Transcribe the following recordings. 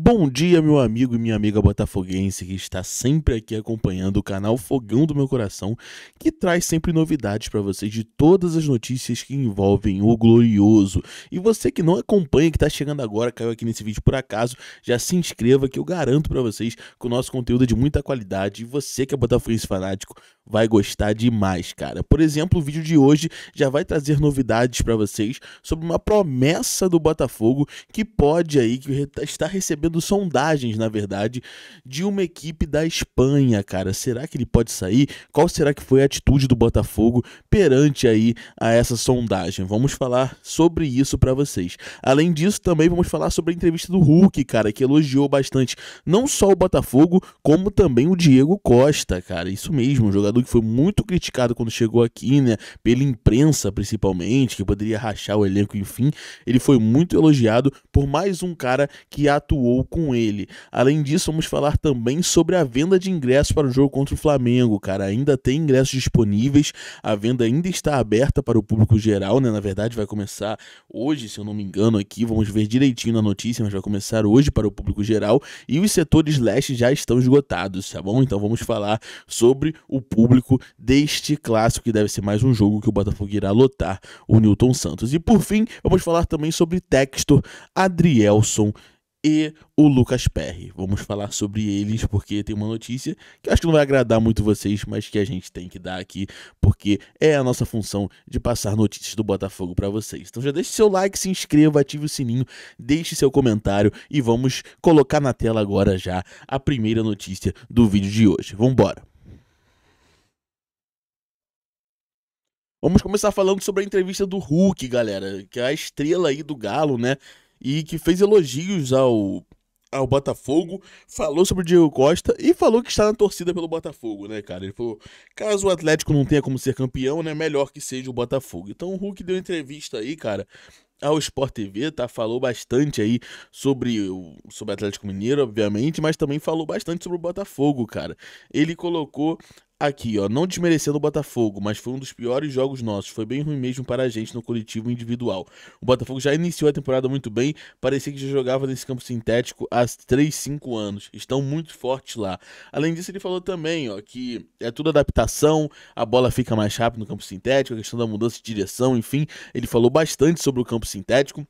Bom dia, meu amigo e minha amiga botafoguense que está sempre aqui acompanhando o canal Fogão do Meu Coração, que traz sempre novidades para vocês de todas as notícias que envolvem o glorioso. E você que não acompanha, que está chegando agora, caiu aqui nesse vídeo por acaso, já se inscreva que eu garanto para vocês que o nosso conteúdo é de muita qualidade e você que é botafoguense fanático vai gostar demais, cara. Por exemplo, o vídeo de hoje já vai trazer novidades para vocês sobre uma promessa do Botafogo que pode aí que está recebendo recebendo sondagens, na verdade, de uma equipe da Espanha, cara. Será que ele pode sair? Qual será que foi a atitude do Botafogo perante aí a essa sondagem? Vamos falar sobre isso para vocês. Além disso, também vamos falar sobre a entrevista do Hulk, cara, que elogiou bastante não só o Botafogo, como também o Diego Costa, cara. Isso mesmo, um jogador que foi muito criticado quando chegou aqui, né, pela imprensa principalmente, que poderia rachar o elenco, enfim. Ele foi muito elogiado por mais um cara que atuou ou com ele. Além disso, vamos falar também sobre a venda de ingressos para o jogo contra o Flamengo, cara. Ainda tem ingressos disponíveis, a venda ainda está aberta para o público geral, né? Na verdade, vai começar hoje, se eu não me engano, aqui. Vamos ver direitinho na notícia, mas vai começar hoje para o público geral. E os setores leste já estão esgotados, tá bom? Então vamos falar sobre o público deste clássico, que deve ser mais um jogo que o Botafogo irá lotar o Newton Santos. E por fim, vamos falar também sobre Textor, Adrielson e o Lucas Perry. Vamos falar sobre eles porque tem uma notícia que acho que não vai agradar muito vocês, mas que a gente tem que dar aqui porque é a nossa função de passar notícias do Botafogo para vocês. Então já deixe seu like, se inscreva, ative o sininho, deixe seu comentário e vamos colocar na tela agora já a primeira notícia do vídeo de hoje. Vamos embora. Vamos começar falando sobre a entrevista do Hulk, galera, que é a estrela aí do Galo, né? e que fez elogios ao, ao Botafogo, falou sobre o Diego Costa e falou que está na torcida pelo Botafogo, né, cara? Ele falou: caso o Atlético não tenha como ser campeão, né, melhor que seja o Botafogo. Então o Hulk deu entrevista aí, cara, ao Sport TV, tá? Falou bastante aí sobre o sobre Atlético Mineiro, obviamente, mas também falou bastante sobre o Botafogo, cara. Ele colocou Aqui, ó, não desmerecendo o Botafogo, mas foi um dos piores jogos nossos. Foi bem ruim mesmo para a gente no coletivo individual. O Botafogo já iniciou a temporada muito bem, parecia que já jogava nesse campo sintético há 3, 5 anos. Estão muito fortes lá. Além disso, ele falou também, ó, que é tudo adaptação, a bola fica mais rápida no campo sintético, a questão da mudança de direção, enfim, ele falou bastante sobre o campo sintético.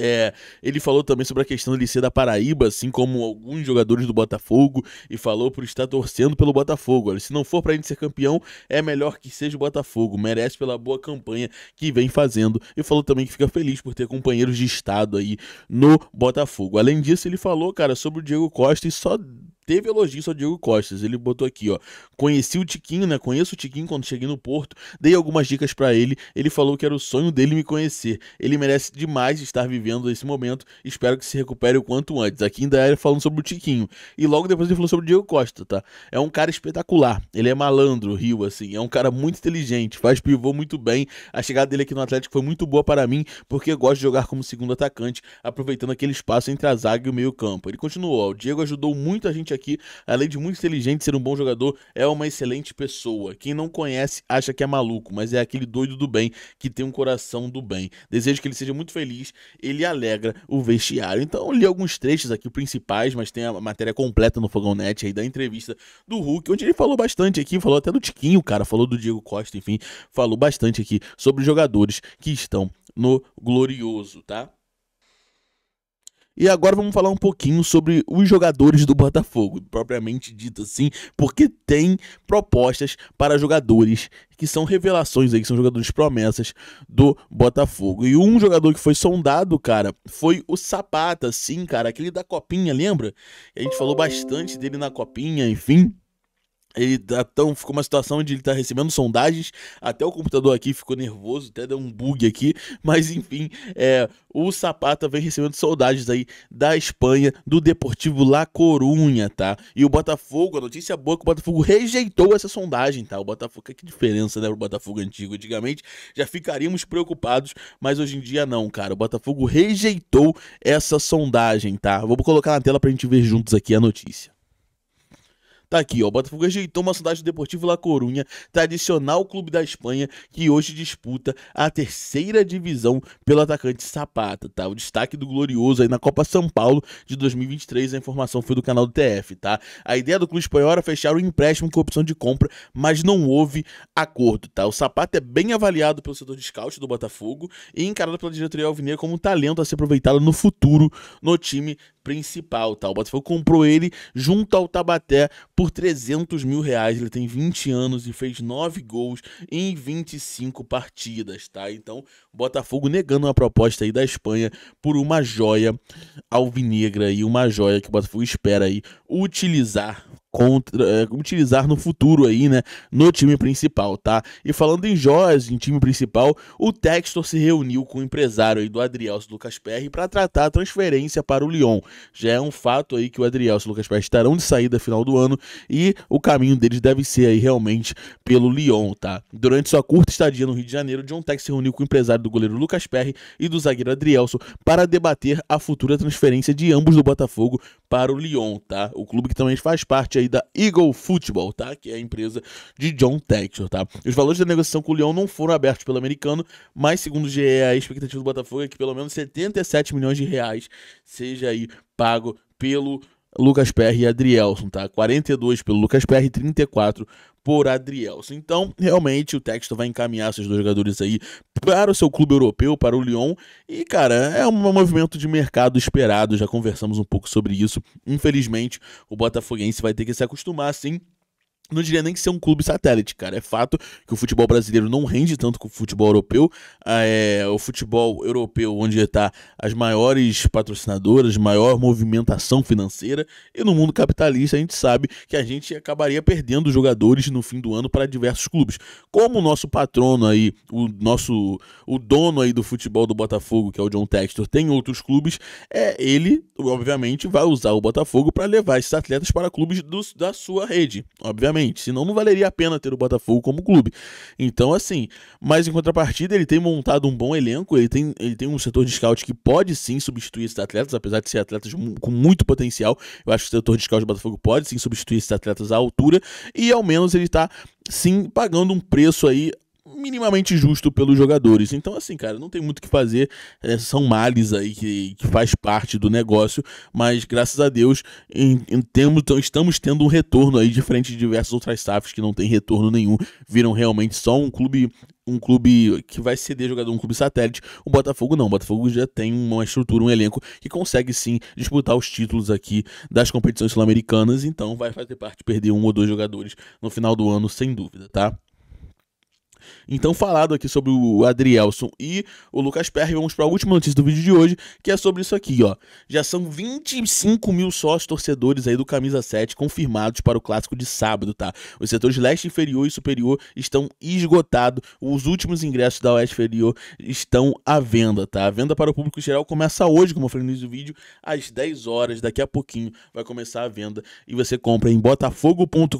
É, ele falou também sobre a questão de ser da Paraíba, assim como alguns jogadores do Botafogo, e falou por estar torcendo pelo Botafogo. Olha, se não for para ele ser campeão, é melhor que seja o Botafogo. Merece pela boa campanha que vem fazendo. E falou também que fica feliz por ter companheiros de estado aí no Botafogo. Além disso, ele falou, cara, sobre o Diego Costa e só teve elogio ao Diego Costas. Ele botou aqui, ó. Conheci o Tiquinho, né? Conheço o Tiquinho quando cheguei no Porto. Dei algumas dicas para ele. Ele falou que era o sonho dele me conhecer. Ele merece demais estar vivendo esse momento. Espero que se recupere o quanto antes. Aqui ainda era falando sobre o Tiquinho. E logo depois ele falou sobre o Diego Costa, tá? É um cara espetacular. Ele é malandro, rio, assim. É um cara muito inteligente. Faz pivô muito bem. A chegada dele aqui no Atlético foi muito boa para mim, porque gosto de jogar como segundo atacante, aproveitando aquele espaço entre a zaga e o meio-campo. Ele continuou, ó, o Diego ajudou muito a gente aqui aqui, além de muito inteligente, ser um bom jogador, é uma excelente pessoa. Quem não conhece acha que é maluco, mas é aquele doido do bem que tem um coração do bem. Desejo que ele seja muito feliz, ele alegra o vestiário. Então, li alguns trechos aqui principais, mas tem a matéria completa no Fogão Net aí da entrevista do Hulk, onde ele falou bastante aqui, falou até do Tiquinho, cara, falou do Diego Costa, enfim, falou bastante aqui sobre os jogadores que estão no Glorioso, tá? E agora vamos falar um pouquinho sobre os jogadores do Botafogo, propriamente dito assim, porque tem propostas para jogadores que são revelações aí, que são jogadores promessas do Botafogo. E um jogador que foi sondado, cara, foi o Sapata, sim, cara, aquele da Copinha, lembra? A gente falou bastante dele na Copinha, enfim. Ele tá tão, ficou uma situação onde ele tá recebendo sondagens, até o computador aqui ficou nervoso, até deu um bug aqui, mas enfim, é, o Sapata vem recebendo sondagens aí da Espanha, do Deportivo La Corunha, tá? E o Botafogo, a notícia boa é que o Botafogo rejeitou essa sondagem, tá? O Botafogo, que diferença, né, o Botafogo antigo, antigamente já ficaríamos preocupados, mas hoje em dia não, cara, o Botafogo rejeitou essa sondagem, tá? Vou colocar na tela pra gente ver juntos aqui a notícia. Tá aqui, ó. O Botafogo rejeitou uma cidade do Deportivo La Corunha, tradicional clube da Espanha, que hoje disputa a terceira divisão pelo atacante Sapata, tá? O destaque do Glorioso aí na Copa São Paulo de 2023, a informação foi do canal do TF, tá? A ideia do clube espanhol era fechar o empréstimo com opção de compra, mas não houve acordo, tá? O Sapata é bem avaliado pelo setor de scout do Botafogo e encarado pela diretoria Alvineira como um talento a ser aproveitado no futuro no time principal, tá? O Botafogo comprou ele junto ao Tabaté por 300 mil reais. Ele tem 20 anos e fez 9 gols em 25 partidas, tá? Então, Botafogo negando uma proposta aí da Espanha por uma joia alvinegra e uma joia que o Botafogo espera aí utilizar contra, é, utilizar no futuro aí, né, no time principal, tá? E falando em joias em time principal, o Textor se reuniu com o empresário aí do Adrielso Lucas Perry para tratar a transferência para o Lyon. Já é um fato aí que o Adrielso e o Lucas Perry estarão de saída final do ano e o caminho deles deve ser aí realmente pelo Lyon, tá? Durante sua curta estadia no Rio de Janeiro, John Tex se reuniu com o empresário do goleiro Lucas Perry e do zagueiro Adrielso para debater a futura transferência de ambos do Botafogo para o Lyon, tá? O clube que também faz parte aí da Eagle Football, tá? Que é a empresa de John Textor, tá? Os valores da negociação com o Lyon não foram abertos pelo americano, mas segundo o GE, a expectativa do Botafogo é que pelo menos 77 milhões de reais seja aí pago pelo Lucas Perry e Adrielson, tá? 42 pelo Lucas Perry e 34 por Adrielson. Então, realmente, o texto vai encaminhar esses dois jogadores aí para o seu clube europeu, para o Lyon. E, cara, é um movimento de mercado esperado. Já conversamos um pouco sobre isso. Infelizmente, o Botafoguense vai ter que se acostumar, sim, não diria nem que ser um clube satélite, cara. É fato que o futebol brasileiro não rende tanto com o futebol europeu. Ah, é, o futebol europeu, onde está as maiores patrocinadoras, maior movimentação financeira. E no mundo capitalista, a gente sabe que a gente acabaria perdendo jogadores no fim do ano para diversos clubes. Como o nosso patrono aí, o nosso o dono aí do futebol do Botafogo, que é o John Textor, tem outros clubes, é, ele, obviamente, vai usar o Botafogo para levar esses atletas para clubes do, da sua rede, obviamente. Senão não valeria a pena ter o Botafogo como clube. Então, assim, mas em contrapartida, ele tem montado um bom elenco, ele tem, ele tem um setor de scout que pode sim substituir esses atletas, apesar de ser atletas com muito potencial. Eu acho que o setor de scout do Botafogo pode sim substituir esses atletas à altura, e ao menos ele está sim pagando um preço aí minimamente justo pelos jogadores. Então, assim, cara, não tem muito o que fazer. É, são males aí que, que faz parte do negócio, mas graças a Deus em, em temos, então, estamos tendo um retorno aí, diferente de diversas outras SAFs que não tem retorno nenhum, viram realmente só um clube um clube que vai ceder jogador um clube satélite. O Botafogo não, o Botafogo já tem uma estrutura, um elenco que consegue sim disputar os títulos aqui das competições sul-americanas, então vai fazer parte perder um ou dois jogadores no final do ano, sem dúvida, tá? Então, falado aqui sobre o Adrielson e o Lucas Perry, vamos para a última notícia do vídeo de hoje, que é sobre isso aqui, ó. Já são 25 mil sócios torcedores aí do Camisa 7 confirmados para o clássico de sábado, tá? Os setores leste inferior e superior estão esgotados. Os últimos ingressos da Oeste Inferior estão à venda, tá? A venda para o público geral começa hoje, como eu falei no início do vídeo, às 10 horas. Daqui a pouquinho vai começar a venda e você compra em botafogo.com.br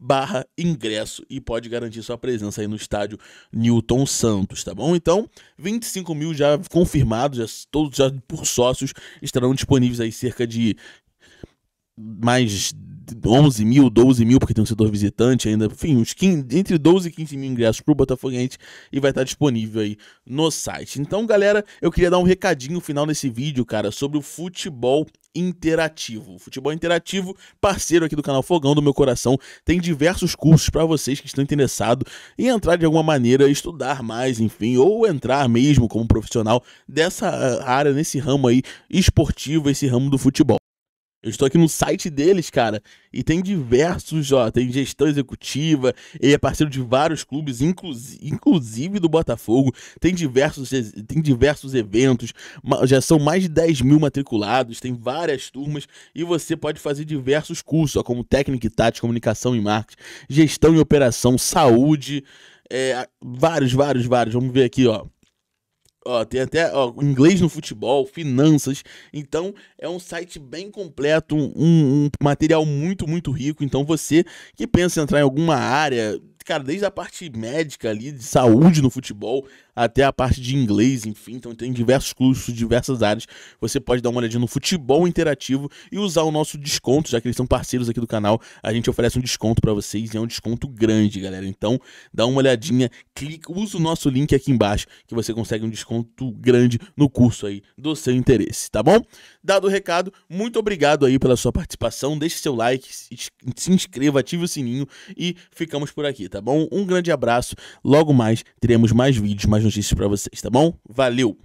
barra ingresso e pode garantir sua presença presença aí no estádio Newton Santos, tá bom? Então, 25 mil já confirmados, já, todos já por sócios, estarão disponíveis aí cerca de mais 11 mil, 12 mil, porque tem um setor visitante ainda, enfim, uns 15, entre 12 e 15 mil ingressos para o Botafoguense e vai estar tá disponível aí no site. Então, galera, eu queria dar um recadinho final nesse vídeo, cara, sobre o futebol interativo. futebol interativo, parceiro aqui do canal Fogão do meu coração, tem diversos cursos para vocês que estão interessados em entrar de alguma maneira, estudar mais, enfim, ou entrar mesmo como profissional dessa ah, área, nesse ramo aí esportivo, esse ramo do futebol. Eu estou aqui no site deles, cara, e tem diversos, ó, tem gestão executiva, ele é parceiro de vários clubes, inclusive, inclusive do Botafogo, tem diversos, tem diversos eventos, já são mais de 10 mil matriculados, tem várias turmas, e você pode fazer diversos cursos, ó, como técnica e tática, comunicação e marketing, gestão e operação, saúde, é, vários, vários, vários, vamos ver aqui, ó, ó, tem até ó, inglês no futebol, finanças. Então é um site bem completo, um, um material muito, muito rico. Então você que pensa em entrar em alguma área cara, desde a parte médica ali, de saúde no futebol, até a parte de inglês, enfim. Então tem diversos cursos, diversas áreas. Você pode dar uma olhadinha no futebol interativo e usar o nosso desconto, já que eles são parceiros aqui do canal. A gente oferece um desconto para vocês e é um desconto grande, galera. Então dá uma olhadinha, clica, usa o nosso link aqui embaixo que você consegue um desconto desconto grande no curso aí do seu interesse, tá bom? Dado o recado, muito obrigado aí pela sua participação, deixe seu like, se inscreva, ative o sininho e ficamos por aqui, tá bom? Um grande abraço, logo mais teremos mais vídeos, mais notícias para vocês, tá bom? Valeu!